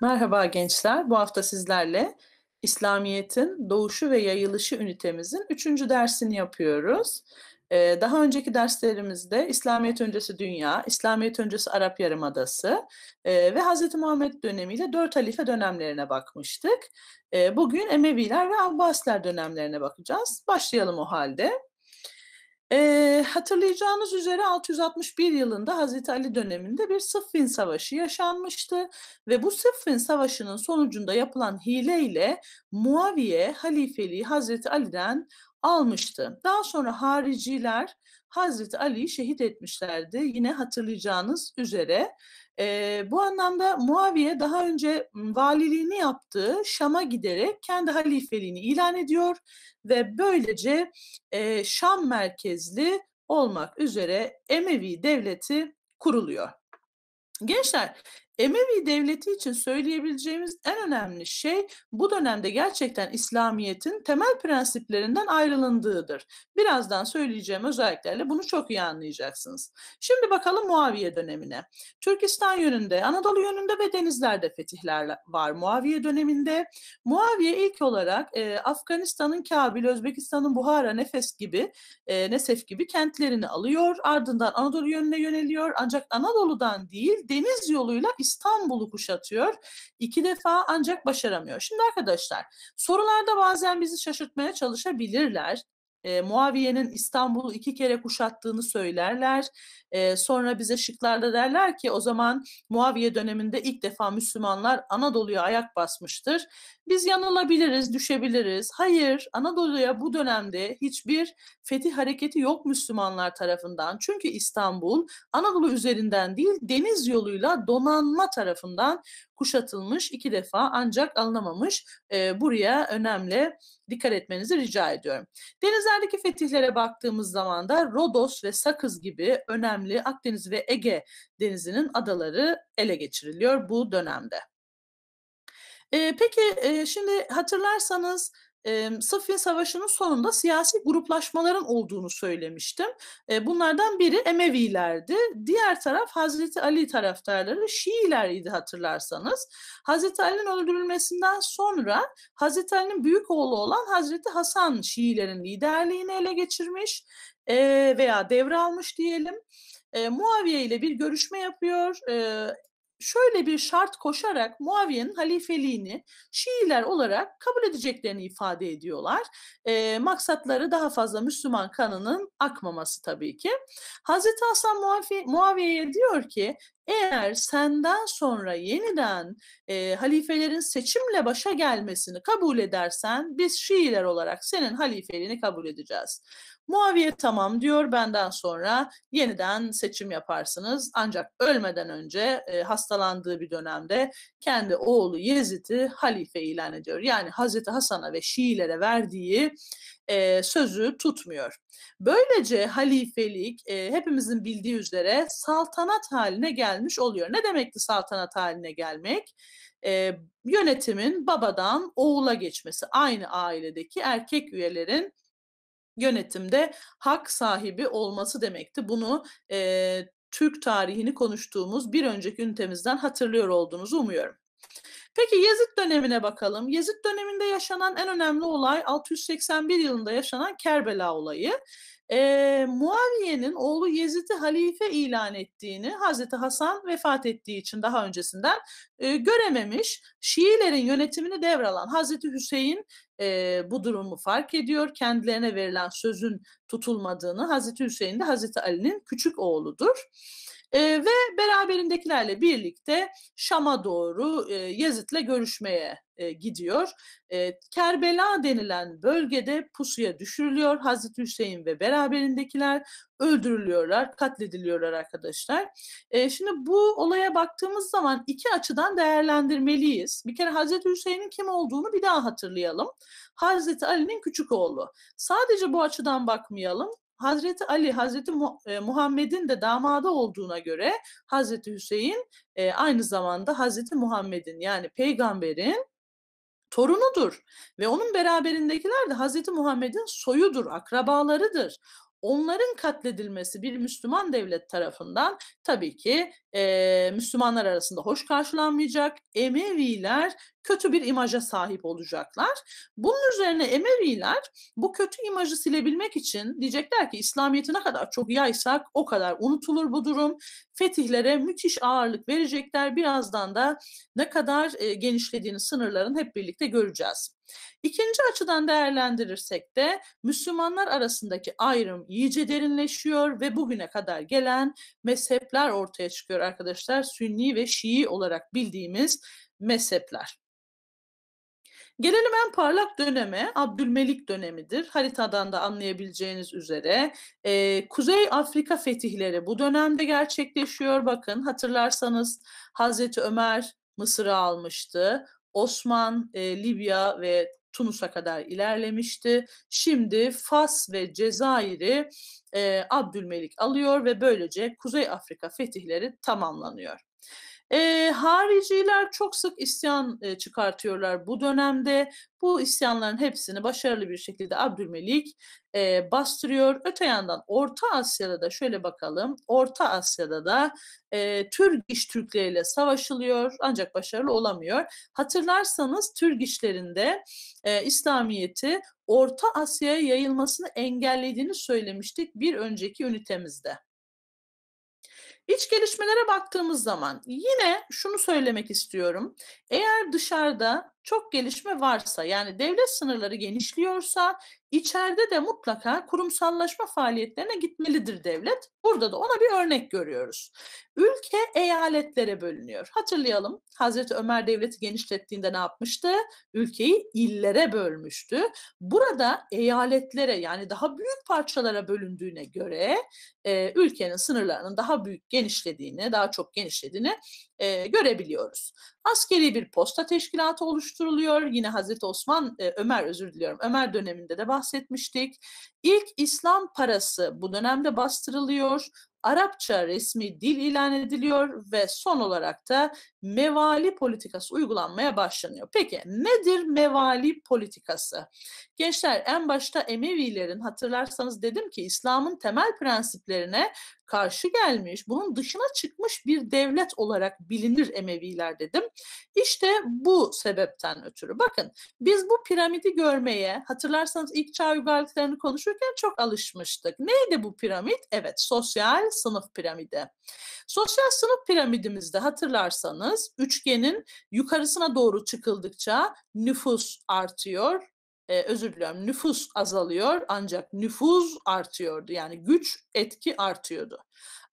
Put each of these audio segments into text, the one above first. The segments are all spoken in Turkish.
Merhaba gençler. Bu hafta sizlerle İslamiyet'in doğuşu ve yayılışı ünitemizin üçüncü dersini yapıyoruz. Ee, daha önceki derslerimizde İslamiyet öncesi dünya, İslamiyet öncesi Arap Yarımadası e, ve Hz. Muhammed dönemiyle dört halife dönemlerine bakmıştık. E, bugün Emeviler ve Abbasiler dönemlerine bakacağız. Başlayalım o halde. E, hatırlayacağınız üzere 661 yılında Hazreti Ali döneminde bir Sıffin Savaşı yaşanmıştı ve bu Sıffin Savaşı'nın sonucunda yapılan hileyle Muaviye halifeliği Hazreti Ali'den almıştı. Daha sonra hariciler Hazreti Ali'yi şehit etmişlerdi. Yine hatırlayacağınız üzere e, bu anlamda Muaviye daha önce valiliğini yaptığı Şam'a giderek kendi halifeliğini ilan ediyor ve böylece e, Şam merkezli olmak üzere Emevi devleti kuruluyor. Gençler Emevi Devleti için söyleyebileceğimiz en önemli şey bu dönemde gerçekten İslamiyet'in temel prensiplerinden ayrılındığıdır. Birazdan söyleyeceğim özelliklerle bunu çok iyi anlayacaksınız. Şimdi bakalım Muaviye dönemine. Türkistan yönünde, Anadolu yönünde ve denizlerde fetihler var Muaviye döneminde. Muaviye ilk olarak e, Afganistan'ın Kabil, Özbekistan'ın Buhara, Nefes gibi, e, Nesef gibi kentlerini alıyor. Ardından Anadolu yönüne yöneliyor. Ancak Anadolu'dan değil deniz yoluyla İslamiyet'e İstanbul'u kuşatıyor. İki defa ancak başaramıyor. Şimdi arkadaşlar sorularda bazen bizi şaşırtmaya çalışabilirler e, Muaviye'nin İstanbul'u iki kere kuşattığını söylerler. E, sonra bize şıklarda derler ki o zaman Muaviye döneminde ilk defa Müslümanlar Anadolu'ya ayak basmıştır. Biz yanılabiliriz, düşebiliriz. Hayır, Anadolu'ya bu dönemde hiçbir fetih hareketi yok Müslümanlar tarafından. Çünkü İstanbul Anadolu üzerinden değil deniz yoluyla donanma tarafından kuşatılmış iki defa ancak alınamamış. E, buraya önemli dikkat etmenizi rica ediyorum. Denizlerdeki fetihlere baktığımız zaman da Rodos ve Sakız gibi önemli Akdeniz ve Ege denizinin adaları ele geçiriliyor bu dönemde. E, peki e, şimdi hatırlarsanız e, Sıffin Savaşı'nın sonunda siyasi gruplaşmaların olduğunu söylemiştim. E, bunlardan biri Emevilerdi. Diğer taraf Hazreti Ali taraftarları Şii'ler idi hatırlarsanız. Hazreti Ali'nin öldürülmesinden sonra Hazreti Ali'nin büyük oğlu olan Hazreti Hasan Şiilerin liderliğini ele geçirmiş e, veya devralmış diyelim. E, Muaviye ile bir görüşme yapıyor. E, şöyle bir şart koşarak Muaviye'nin halifeliğini Şiiler olarak kabul edeceklerini ifade ediyorlar. E, maksatları daha fazla Müslüman kanının akmaması tabii ki. Hazreti Hasan Muaviye'ye diyor ki eğer senden sonra yeniden e, halifelerin seçimle başa gelmesini kabul edersen biz Şiiler olarak senin halifeliğini kabul edeceğiz. Muaviye tamam diyor benden sonra yeniden seçim yaparsınız ancak ölmeden önce e, hastalandığı bir dönemde kendi oğlu Yezid'i halife ilan ediyor. Yani Hazreti Hasan'a ve Şiilere verdiği e, sözü tutmuyor. Böylece halifelik e, hepimizin bildiği üzere saltanat haline gelmiş oluyor. Ne demekti saltanat haline gelmek? E, yönetimin babadan oğula geçmesi. Aynı ailedeki erkek üyelerin yönetimde hak sahibi olması demekti. Bunu e, Türk tarihini konuştuğumuz bir önceki ünitemizden hatırlıyor olduğunuzu umuyorum. Peki Yazıt dönemine bakalım. Yazıt döneminde yaşanan en önemli olay 681 yılında yaşanan Kerbela olayı. E, Muaviye'nin oğlu Yezid'i halife ilan ettiğini Hazreti Hasan vefat ettiği için daha öncesinden e, görememiş Şiilerin yönetimini devralan Hazreti Hüseyin e, bu durumu fark ediyor. Kendilerine verilen sözün tutulmadığını Hazreti Hüseyin de Hazreti Ali'nin küçük oğludur. E, ve beraberindekilerle birlikte Şam'a doğru e, Yazid'le görüşmeye e, gidiyor. E, Kerbela denilen bölgede pusuya düşürülüyor. Hazreti Hüseyin ve beraberindekiler öldürülüyorlar, katlediliyorlar arkadaşlar. E, şimdi bu olaya baktığımız zaman iki açıdan değerlendirmeliyiz. Bir kere Hazreti Hüseyin'in kim olduğunu bir daha hatırlayalım. Hazreti Ali'nin küçük oğlu. Sadece bu açıdan bakmayalım. Hazreti Ali, Hazreti e, Muhammed'in de damadı olduğuna göre Hazreti Hüseyin e, aynı zamanda Hazreti Muhammed'in yani peygamberin torunudur ve onun beraberindekiler de Hazreti Muhammed'in soyudur, akrabalarıdır. Onların katledilmesi bir Müslüman devlet tarafından tabii ki e, Müslümanlar arasında hoş karşılanmayacak. Emeviler kötü bir imaja sahip olacaklar. Bunun üzerine Emeviler bu kötü imajı silebilmek için diyecekler ki İslamiyet'i ne kadar çok yaysak o kadar unutulur bu durum. Fetihlere müthiş ağırlık verecekler. Birazdan da ne kadar e, genişlediğini sınırların hep birlikte göreceğiz. İkinci açıdan değerlendirirsek de Müslümanlar arasındaki ayrım iyice derinleşiyor ve bugüne kadar gelen mezhepler ortaya çıkıyor arkadaşlar. Sünni ve Şii olarak bildiğimiz mezhepler. Gelelim en parlak döneme Abdülmelik dönemidir. Haritadan da anlayabileceğiniz üzere e, Kuzey Afrika fetihleri bu dönemde gerçekleşiyor. Bakın hatırlarsanız Hazreti Ömer Mısır'ı almıştı. Osman e, Libya ve Tunus'a kadar ilerlemişti. Şimdi Fas ve Cezayir'i e, Abdülmelik alıyor ve böylece Kuzey Afrika fetihleri tamamlanıyor. E, hariciler çok sık isyan e, çıkartıyorlar bu dönemde. Bu isyanların hepsini başarılı bir şekilde Abdülmelik e, bastırıyor. Öte yandan Orta Asya'da da şöyle bakalım. Orta Asya'da da e, iş Türkleriyle savaşılıyor ancak başarılı olamıyor. Hatırlarsanız Türgişlerinde e, İslamiyet'i Orta Asya'ya yayılmasını engellediğini söylemiştik bir önceki ünitemizde. İç gelişmelere baktığımız zaman yine şunu söylemek istiyorum. Eğer dışarıda çok gelişme varsa yani devlet sınırları genişliyorsa içeride de mutlaka kurumsallaşma faaliyetlerine gitmelidir devlet. Burada da ona bir örnek görüyoruz. Ülke eyaletlere bölünüyor. Hatırlayalım Hazreti Ömer devleti genişlettiğinde ne yapmıştı? Ülkeyi illere bölmüştü. Burada eyaletlere yani daha büyük parçalara bölündüğüne göre e, ülkenin sınırlarının daha büyük genişlediğini, daha çok genişlediğini e, görebiliyoruz. Askeri bir posta teşkilatı oluşuyor oluşturuluyor. Yine Hazreti Osman e, Ömer özür diliyorum. Ömer döneminde de bahsetmiştik. İlk İslam parası bu dönemde bastırılıyor. Arapça resmi dil ilan ediliyor ve son olarak da mevali politikası uygulanmaya başlanıyor. Peki nedir mevali politikası? Gençler en başta Emevilerin hatırlarsanız dedim ki İslam'ın temel prensiplerine karşı gelmiş, bunun dışına çıkmış bir devlet olarak bilinir Emeviler dedim. İşte bu sebepten ötürü. Bakın biz bu piramidi görmeye hatırlarsanız ilk çağ uygarlıklarını konuşurken çok alışmıştık. Neydi bu piramit? Evet sosyal sınıf piramidi. Sosyal sınıf piramidimizde hatırlarsanız bakarsanız üçgenin yukarısına doğru çıkıldıkça nüfus artıyor. Ee, özür diliyorum nüfus azalıyor ancak nüfuz artıyordu. Yani güç etki artıyordu.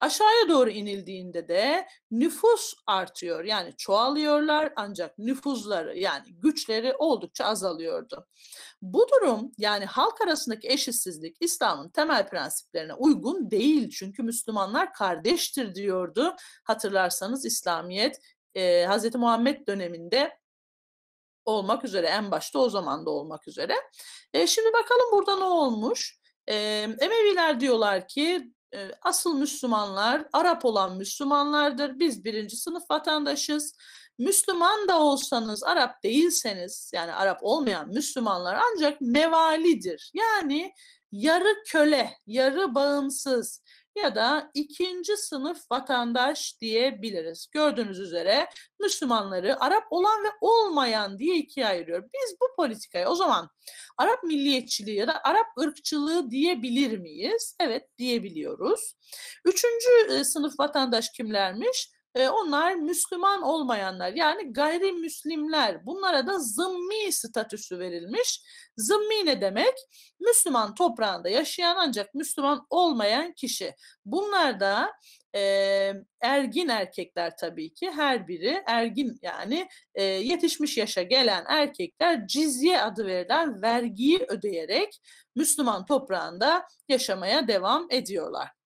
Aşağıya doğru inildiğinde de nüfus artıyor. Yani çoğalıyorlar ancak nüfuzları yani güçleri oldukça azalıyordu. Bu durum yani halk arasındaki eşitsizlik İslam'ın temel prensiplerine uygun değil. Çünkü Müslümanlar kardeştir diyordu. Hatırlarsanız İslamiyet e, Hz. Muhammed döneminde olmak üzere en başta o zaman da olmak üzere. E, şimdi bakalım burada ne olmuş? E, Emeviler diyorlar ki e, asıl Müslümanlar Arap olan Müslümanlardır. Biz birinci sınıf vatandaşız. Müslüman da olsanız Arap değilseniz yani Arap olmayan Müslümanlar ancak mevalidir. Yani yarı köle, yarı bağımsız, ya da ikinci sınıf vatandaş diyebiliriz. Gördüğünüz üzere Müslümanları Arap olan ve olmayan diye ikiye ayırıyor. Biz bu politikaya o zaman Arap milliyetçiliği ya da Arap ırkçılığı diyebilir miyiz? Evet diyebiliyoruz. Üçüncü e, sınıf vatandaş kimlermiş? Ee, onlar Müslüman olmayanlar yani gayrimüslimler bunlara da zımmi statüsü verilmiş. Zımmi ne demek? Müslüman toprağında yaşayan ancak Müslüman olmayan kişi. Bunlar da e, ergin erkekler tabii ki her biri ergin yani e, yetişmiş yaşa gelen erkekler cizye adı verilen vergiyi ödeyerek Müslüman toprağında yaşamaya devam ediyorlar.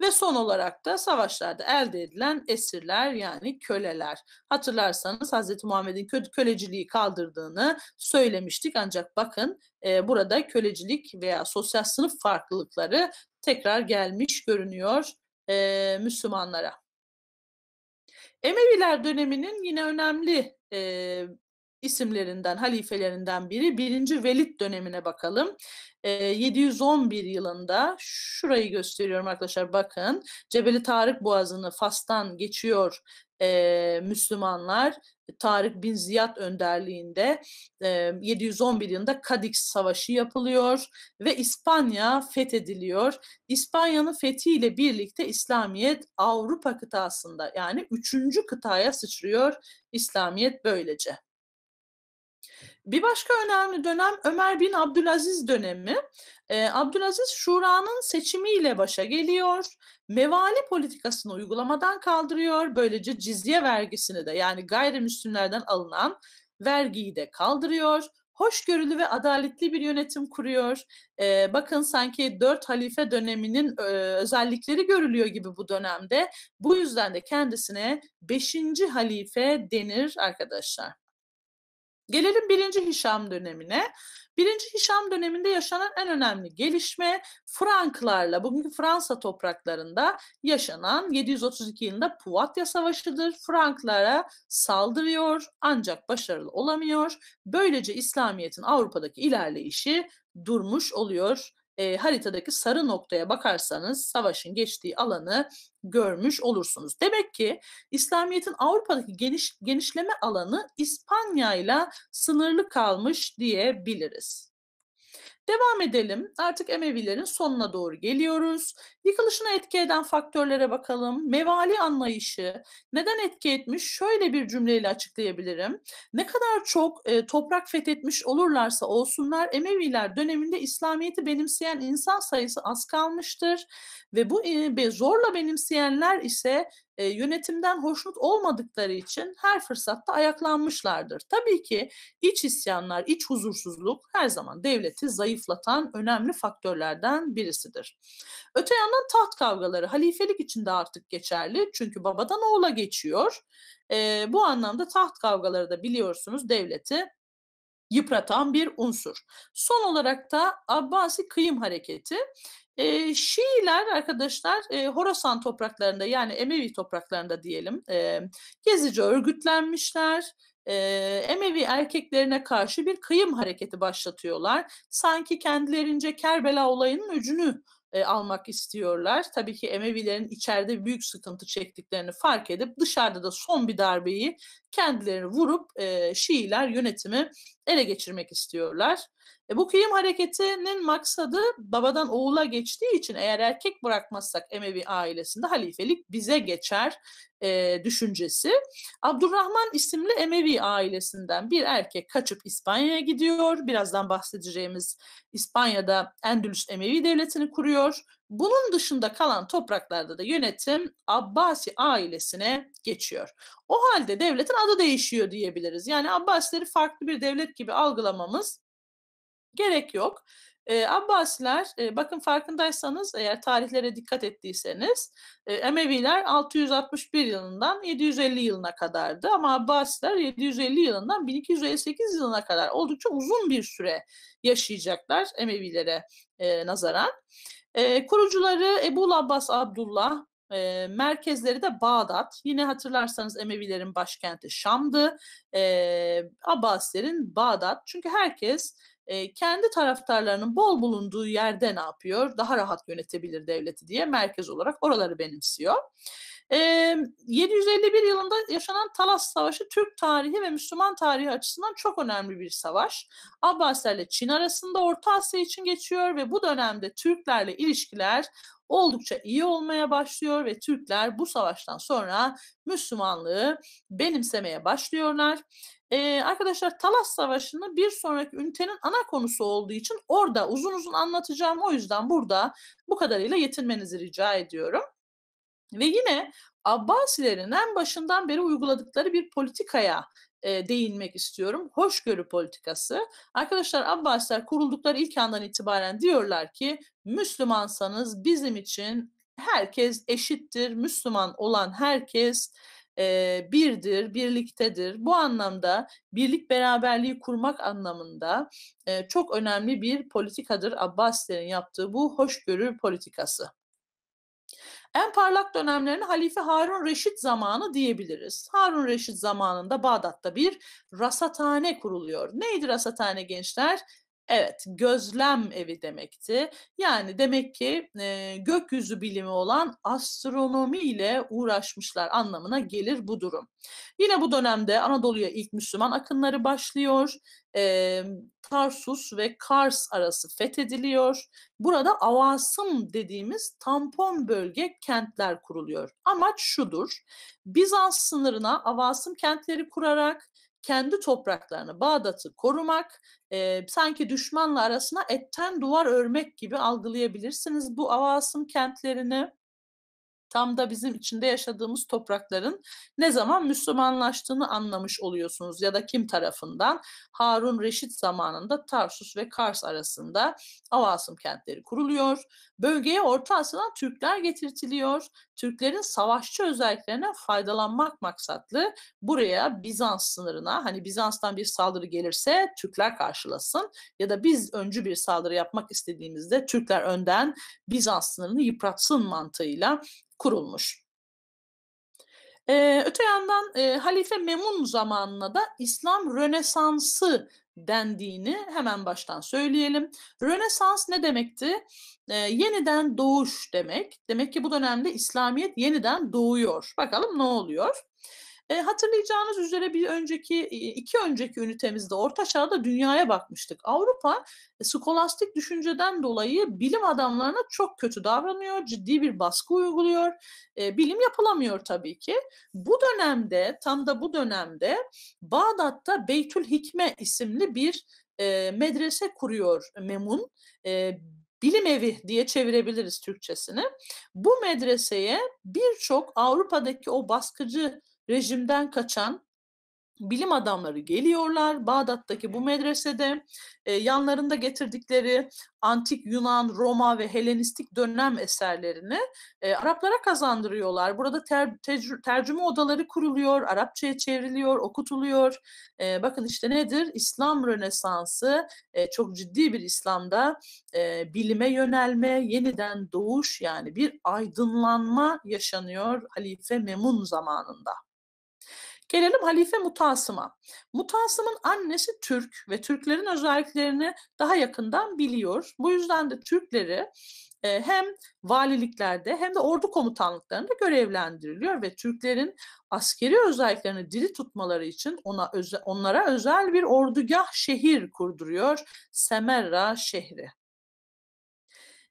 Ve son olarak da savaşlarda elde edilen esirler yani köleler. Hatırlarsanız Hazreti Muhammed'in köleciliği kaldırdığını söylemiştik ancak bakın e, burada kölecilik veya sosyal sınıf farklılıkları tekrar gelmiş görünüyor e, Müslümanlara. Emeviler döneminin yine önemli e, isimlerinden, halifelerinden biri birinci Velid dönemine bakalım. E, 711 yılında şurayı gösteriyorum arkadaşlar bakın. Cebeli Tarık Boğazı'nı Fas'tan geçiyor e, Müslümanlar. Tarık bin Ziyad önderliğinde e, 711 yılında Kadix Savaşı yapılıyor ve İspanya fethediliyor. İspanya'nın fethiyle birlikte İslamiyet Avrupa kıtasında yani 3. kıtaya sıçrıyor İslamiyet böylece. Bir başka önemli dönem Ömer bin Abdülaziz dönemi. E, Abdülaziz Şura'nın seçimiyle başa geliyor. Mevali politikasını uygulamadan kaldırıyor. Böylece cizye vergisini de yani gayrimüslimlerden alınan vergiyi de kaldırıyor. Hoşgörülü ve adaletli bir yönetim kuruyor. Ee, bakın sanki dört halife döneminin e, özellikleri görülüyor gibi bu dönemde. Bu yüzden de kendisine beşinci halife denir arkadaşlar. Gelelim birinci Hişam dönemine. Birinci Hişam döneminde yaşanan en önemli gelişme Franklarla bugünkü Fransa topraklarında yaşanan 732 yılında Puvatya Savaşı'dır. Franklara saldırıyor ancak başarılı olamıyor. Böylece İslamiyet'in Avrupa'daki ilerleyişi durmuş oluyor e, haritadaki sarı noktaya bakarsanız savaşın geçtiği alanı görmüş olursunuz. Demek ki İslamiyet'in Avrupa'daki geniş, genişleme alanı İspanya ile sınırlı kalmış diyebiliriz. Devam edelim. Artık emevilerin sonuna doğru geliyoruz. Yıkılışına etki eden faktörlere bakalım. Mevali anlayışı neden etki etmiş? Şöyle bir cümleyle açıklayabilirim. Ne kadar çok e, toprak fethetmiş olurlarsa olsunlar Emeviler döneminde İslamiyet'i benimseyen insan sayısı az kalmıştır ve bu e, zorla benimseyenler ise e, yönetimden hoşnut olmadıkları için her fırsatta ayaklanmışlardır. Tabii ki iç isyanlar, iç huzursuzluk her zaman devleti zayıflatan önemli faktörlerden birisidir. Öte yandan taht kavgaları halifelik için de artık geçerli çünkü babadan oğula geçiyor. E, bu anlamda taht kavgaları da biliyorsunuz devleti yıpratan bir unsur. Son olarak da Abbasi kıyım hareketi e, Şiiler arkadaşlar e, Horasan topraklarında yani Emevi topraklarında diyelim e, gezici örgütlenmişler. E, Emevi erkeklerine karşı bir kıyım hareketi başlatıyorlar. Sanki kendilerince Kerbela olayının öcünü e, almak istiyorlar. Tabii ki Emevilerin içeride büyük sıkıntı çektiklerini fark edip dışarıda da son bir darbeyi kendilerini vurup e, Şiiler yönetimi ele geçirmek istiyorlar. E, bu kıyım hareketinin maksadı babadan oğula geçtiği için eğer erkek bırakmazsak Emevi ailesinde halifelik bize geçer e, düşüncesi. Abdurrahman isimli Emevi ailesinden bir erkek kaçıp İspanya'ya gidiyor. Birazdan bahsedeceğimiz İspanya'da Endülüs Emevi Devleti'ni kuruyor bunun dışında kalan topraklarda da yönetim Abbasi ailesine geçiyor. O halde devletin adı değişiyor diyebiliriz. Yani Abbasileri farklı bir devlet gibi algılamamız gerek yok. E, Abbasiler e, bakın farkındaysanız eğer tarihlere dikkat ettiyseniz e, Emeviler 661 yılından 750 yılına kadardı ama Abbasiler 750 yılından 1258 yılına kadar oldukça uzun bir süre yaşayacaklar Emevilere e, nazaran. E, kurucuları Ebu Abbas Abdullah, e, merkezleri de Bağdat. Yine hatırlarsanız Emevilerin başkenti Şam'dı. E, Abbasilerin Bağdat. Çünkü herkes e, kendi taraftarlarının bol bulunduğu yerde ne yapıyor? Daha rahat yönetebilir devleti diye merkez olarak oraları benimsiyor. E, 751 yılında yaşanan Talas Savaşı Türk tarihi ve Müslüman tarihi açısından çok önemli bir savaş. Abbasilerle Çin arasında Orta Asya için geçiyor ve bu dönemde Türklerle ilişkiler oldukça iyi olmaya başlıyor ve Türkler bu savaştan sonra Müslümanlığı benimsemeye başlıyorlar. Ee, arkadaşlar Talas Savaşı'nı bir sonraki ünitenin ana konusu olduğu için orada uzun uzun anlatacağım. O yüzden burada bu kadarıyla yetinmenizi rica ediyorum. Ve yine Abbasilerin en başından beri uyguladıkları bir politikaya e, değinmek istiyorum. Hoşgörü politikası. Arkadaşlar Abbasiler kuruldukları ilk andan itibaren diyorlar ki Müslümansanız bizim için herkes eşittir. Müslüman olan herkes e, birdir, birliktedir. Bu anlamda birlik beraberliği kurmak anlamında e, çok önemli bir politikadır Abbasilerin yaptığı bu hoşgörü politikası. En parlak dönemlerini Halife Harun Reşit zamanı diyebiliriz. Harun Reşit zamanında Bağdat'ta bir rasathane kuruluyor. Neydi rasathane gençler? Evet, gözlem evi demekti. Yani demek ki e, gökyüzü bilimi olan astronomi ile uğraşmışlar anlamına gelir bu durum. Yine bu dönemde Anadolu'ya ilk Müslüman akınları başlıyor. E, Tarsus ve Kars arası fethediliyor. Burada Avasım dediğimiz tampon bölge kentler kuruluyor. Amaç şudur, Bizans sınırına Avasım kentleri kurarak kendi topraklarını, Bağdat'ı korumak, e, sanki düşmanla arasına etten duvar örmek gibi algılayabilirsiniz bu Avas'ın kentlerini. Tam da bizim içinde yaşadığımız toprakların ne zaman Müslümanlaştığını anlamış oluyorsunuz ya da kim tarafından Harun Reşit zamanında Tarsus ve Kars arasında Avasım kentleri kuruluyor. Bölgeye Orta Asya'dan Türkler getirtiliyor. Türklerin savaşçı özelliklerine faydalanmak maksatlı buraya Bizans sınırına hani Bizans'tan bir saldırı gelirse Türkler karşılasın ya da biz öncü bir saldırı yapmak istediğimizde Türkler önden Bizans sınırını yıpratsın mantığıyla kurulmuş. Ee, öte yandan e, Halife Memun zamanında da İslam Rönesansı dendiğini hemen baştan söyleyelim. Rönesans ne demekti? E, yeniden doğuş demek. Demek ki bu dönemde İslamiyet yeniden doğuyor. Bakalım ne oluyor? E, hatırlayacağınız üzere bir önceki iki önceki ünitemizde Orta Çağ'da dünyaya bakmıştık. Avrupa e, skolastik düşünceden dolayı bilim adamlarına çok kötü davranıyor, ciddi bir baskı uyguluyor. E, bilim yapılamıyor tabii ki. Bu dönemde tam da bu dönemde Bağdat'ta Beytül Hikme isimli bir e, medrese kuruyor Memun. E, bilim evi diye çevirebiliriz Türkçesini. Bu medreseye birçok Avrupa'daki o baskıcı rejimden kaçan bilim adamları geliyorlar Bağdat'taki bu medresede e, yanlarında getirdikleri antik Yunan, Roma ve Helenistik dönem eserlerini e, Araplara kazandırıyorlar. Burada ter, tecr, tercüme odaları kuruluyor, Arapçaya çevriliyor, okutuluyor. E, bakın işte nedir? İslam Rönesansı e, çok ciddi bir İslam'da e, bilime yönelme, yeniden doğuş yani bir aydınlanma yaşanıyor Halife Memun zamanında. Gelelim Halife Mutasım'a. Mutasım'ın annesi Türk ve Türklerin özelliklerini daha yakından biliyor. Bu yüzden de Türkleri e, hem valiliklerde hem de ordu komutanlıklarında görevlendiriliyor ve Türklerin askeri özelliklerini diri tutmaları için ona onlara özel bir ordugah şehir kurduruyor. Semerra şehri.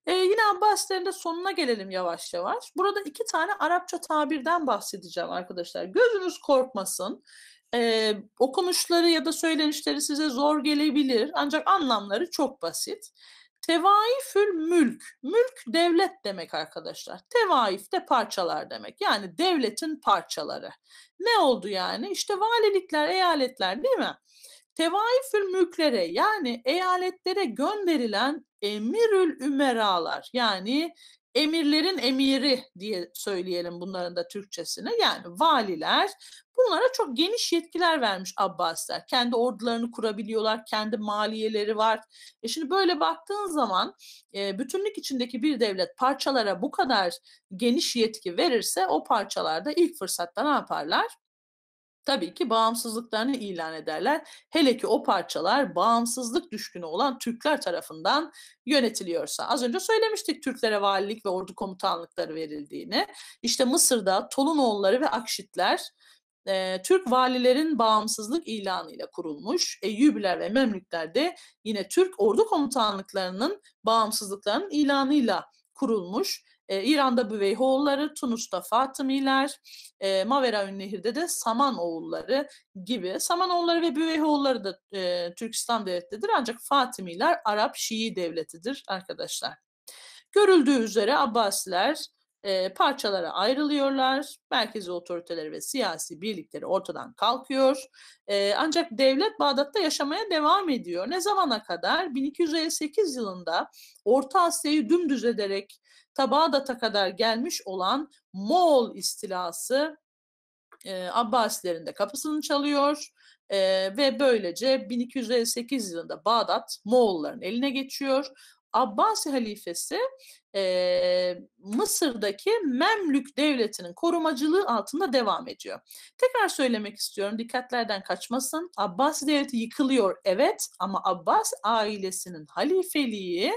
Ee, yine Abbasilerin de sonuna gelelim yavaş yavaş. Burada iki tane Arapça tabirden bahsedeceğim arkadaşlar. Gözünüz korkmasın. Ee, okunuşları ya da söylenişleri size zor gelebilir ancak anlamları çok basit. Tevaifül mülk. Mülk devlet demek arkadaşlar. Tevaif de parçalar demek. Yani devletin parçaları. Ne oldu yani? İşte valilikler, eyaletler değil mi? Tevaifül mülklere yani eyaletlere gönderilen emirül ümeralar yani emirlerin emiri diye söyleyelim bunların da Türkçesine. Yani valiler bunlara çok geniş yetkiler vermiş Abbasiler. Kendi ordularını kurabiliyorlar, kendi maliyeleri var. E şimdi böyle baktığın zaman e, bütünlük içindeki bir devlet parçalara bu kadar geniş yetki verirse o parçalarda ilk fırsatta ne yaparlar? Tabii ki bağımsızlıklarını ilan ederler. Hele ki o parçalar bağımsızlık düşkünü olan Türkler tarafından yönetiliyorsa. Az önce söylemiştik Türklere valilik ve ordu komutanlıkları verildiğini. İşte Mısır'da Tolunoğulları ve Akşitler e, Türk valilerin bağımsızlık ilanıyla kurulmuş. Eyyubiler ve Memlükler de yine Türk ordu komutanlıklarının bağımsızlıklarının ilanıyla kurulmuş e, İran'da Büveyhoğulları, Tunus'ta Fatımiler, e, Maveraün Nehir'de de Samanoğulları gibi. Samanoğulları ve Büveyhoğulları da e, Türkistan devletidir ancak Fatimiler Arap Şii devletidir arkadaşlar. Görüldüğü üzere Abbasiler e, parçalara ayrılıyorlar. Merkezi otoriteleri ve siyasi birlikleri ortadan kalkıyor. E, ancak devlet Bağdat'ta yaşamaya devam ediyor. Ne zamana kadar? 1258 yılında Orta Asya'yı dümdüz ederek Tabadata kadar gelmiş olan Moğol istilası e, Abbasilerin de kapısını çalıyor e, ve böylece 1258 yılında Bağdat Moğolların eline geçiyor. Abbasi halifesi e, Mısır'daki Memlük devletinin korumacılığı altında devam ediyor. Tekrar söylemek istiyorum dikkatlerden kaçmasın. Abbasi devleti yıkılıyor evet ama Abbas ailesinin halifeliği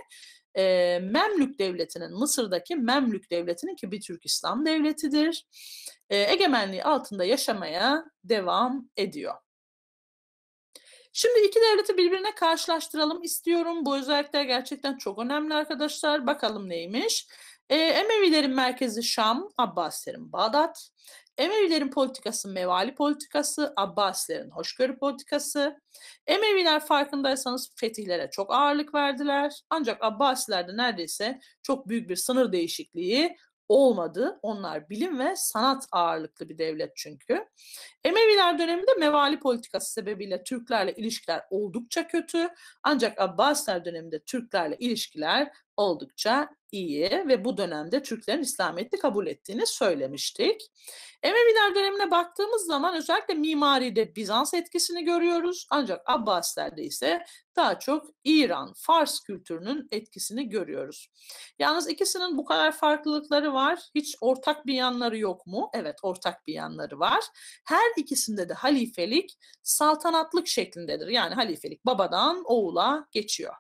e, Memlük Devleti'nin Mısır'daki Memlük Devleti'nin ki bir Türk İslam devletidir. E, egemenliği altında yaşamaya devam ediyor. Şimdi iki devleti birbirine karşılaştıralım istiyorum. Bu özellikler gerçekten çok önemli arkadaşlar. Bakalım neymiş? E, Emevilerin merkezi Şam, Abbasilerin Bağdat. Emevilerin politikası mevali politikası, Abbasilerin hoşgörü politikası. Emeviler farkındaysanız fetihlere çok ağırlık verdiler. Ancak Abbasilerde neredeyse çok büyük bir sınır değişikliği olmadı. Onlar bilim ve sanat ağırlıklı bir devlet çünkü. Emeviler döneminde mevali politikası sebebiyle Türklerle ilişkiler oldukça kötü. Ancak Abbasiler döneminde Türklerle ilişkiler oldukça iyi ve bu dönemde Türklerin İslamiyet'i kabul ettiğini söylemiştik. Emeviler dönemine baktığımız zaman özellikle mimaride Bizans etkisini görüyoruz ancak Abbasilerde ise daha çok İran, Fars kültürünün etkisini görüyoruz. Yalnız ikisinin bu kadar farklılıkları var. Hiç ortak bir yanları yok mu? Evet ortak bir yanları var. Her ikisinde de halifelik saltanatlık şeklindedir. Yani halifelik babadan oğula geçiyor.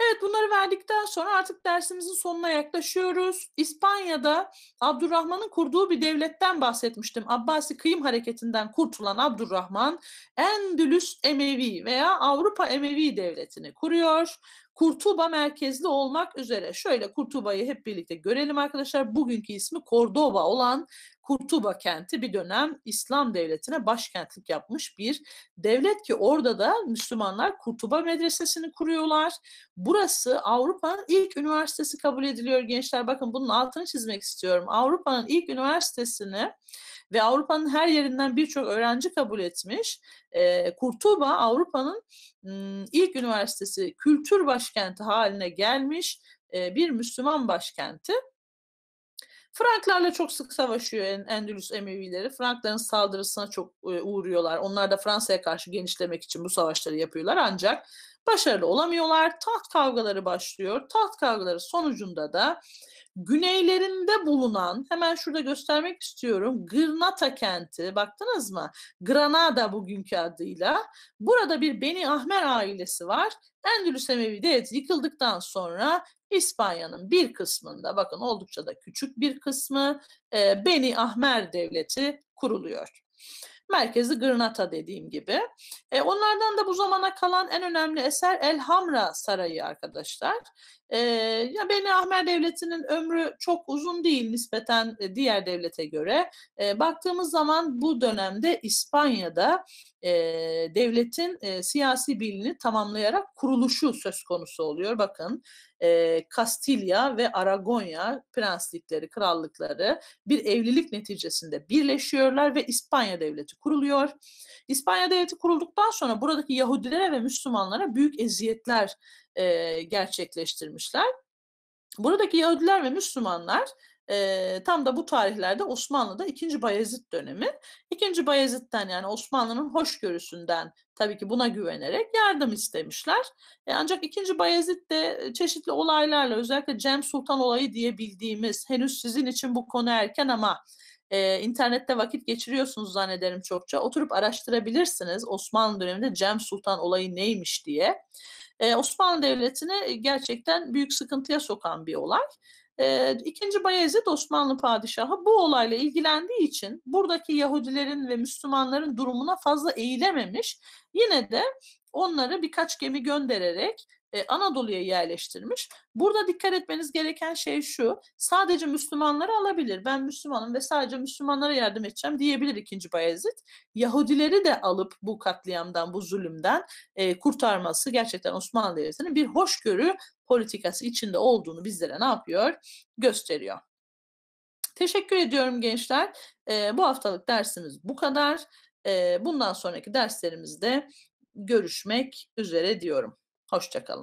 Evet bunları verdikten sonra artık dersimizin sonuna yaklaşıyoruz. İspanya'da Abdurrahman'ın kurduğu bir devletten bahsetmiştim. Abbasi kıyım hareketinden kurtulan Abdurrahman Endülüs Emevi veya Avrupa Emevi devletini kuruyor. Kurtuba merkezli olmak üzere şöyle Kurtuba'yı hep birlikte görelim arkadaşlar. Bugünkü ismi Cordoba olan Kurtuba kenti bir dönem İslam devletine başkentlik yapmış bir devlet ki orada da Müslümanlar Kurtuba medresesini kuruyorlar. Burası Avrupa'nın ilk üniversitesi kabul ediliyor gençler. Bakın bunun altını çizmek istiyorum. Avrupa'nın ilk üniversitesini ve Avrupa'nın her yerinden birçok öğrenci kabul etmiş. E, Kurtuba Avrupa'nın ilk üniversitesi kültür başkenti haline gelmiş e, bir Müslüman başkenti. Franklarla çok sık savaşıyor Endülüs Emevileri. Frankların saldırısına çok e, uğruyorlar. Onlar da Fransa'ya karşı genişlemek için bu savaşları yapıyorlar ancak başarılı olamıyorlar. Taht kavgaları başlıyor. Taht kavgaları sonucunda da güneylerinde bulunan hemen şurada göstermek istiyorum. Granada kenti baktınız mı? Granada bugünkü adıyla. Burada bir Beni Ahmer ailesi var. Endülüs Emevi devleti yıkıldıktan sonra İspanya'nın bir kısmında bakın oldukça da küçük bir kısmı e, Beni Ahmer Devleti kuruluyor. Merkezi Granada dediğim gibi. E, onlardan da bu zamana kalan en önemli eser El Hamra Sarayı arkadaşlar. E, ya Beni Ahmer Devleti'nin ömrü çok uzun değil nispeten diğer devlete göre. E, baktığımız zaman bu dönemde İspanya'da e, devletin e, siyasi bilini tamamlayarak kuruluşu söz konusu oluyor. Bakın e, Kastilya ve Aragonya prenslikleri, krallıkları bir evlilik neticesinde birleşiyorlar ve İspanya devleti kuruluyor. İspanya devleti kurulduktan sonra buradaki Yahudilere ve Müslümanlara büyük eziyetler e, gerçekleştirmişler. Buradaki Yahudiler ve Müslümanlar e, tam da bu tarihlerde Osmanlı'da 2. Bayezid dönemi. 2. Bayezid'den yani Osmanlı'nın hoşgörüsünden tabii ki buna güvenerek yardım istemişler. E, ancak 2. Bayezid çeşitli olaylarla özellikle Cem Sultan olayı diye bildiğimiz henüz sizin için bu konu erken ama e, internette vakit geçiriyorsunuz zannederim çokça. Oturup araştırabilirsiniz Osmanlı döneminde Cem Sultan olayı neymiş diye e, Osmanlı Devleti'ni gerçekten büyük sıkıntıya sokan bir olay. E, İkinci Bayezid Osmanlı Padişahı bu olayla ilgilendiği için buradaki Yahudilerin ve Müslümanların durumuna fazla eğilememiş. Yine de onları birkaç gemi göndererek e, Anadolu'ya yerleştirmiş. Burada dikkat etmeniz gereken şey şu. Sadece Müslümanları alabilir. Ben Müslümanım ve sadece Müslümanlara yardım edeceğim diyebilir ikinci Bayezid. Yahudileri de alıp bu katliamdan, bu zulümden e, kurtarması gerçekten Osmanlı Devleti'nin bir hoşgörü politikası içinde olduğunu bizlere ne yapıyor? Gösteriyor. Teşekkür ediyorum gençler. E, bu haftalık dersimiz bu kadar. E, bundan sonraki derslerimizde görüşmek üzere diyorum. Hoşçakalın.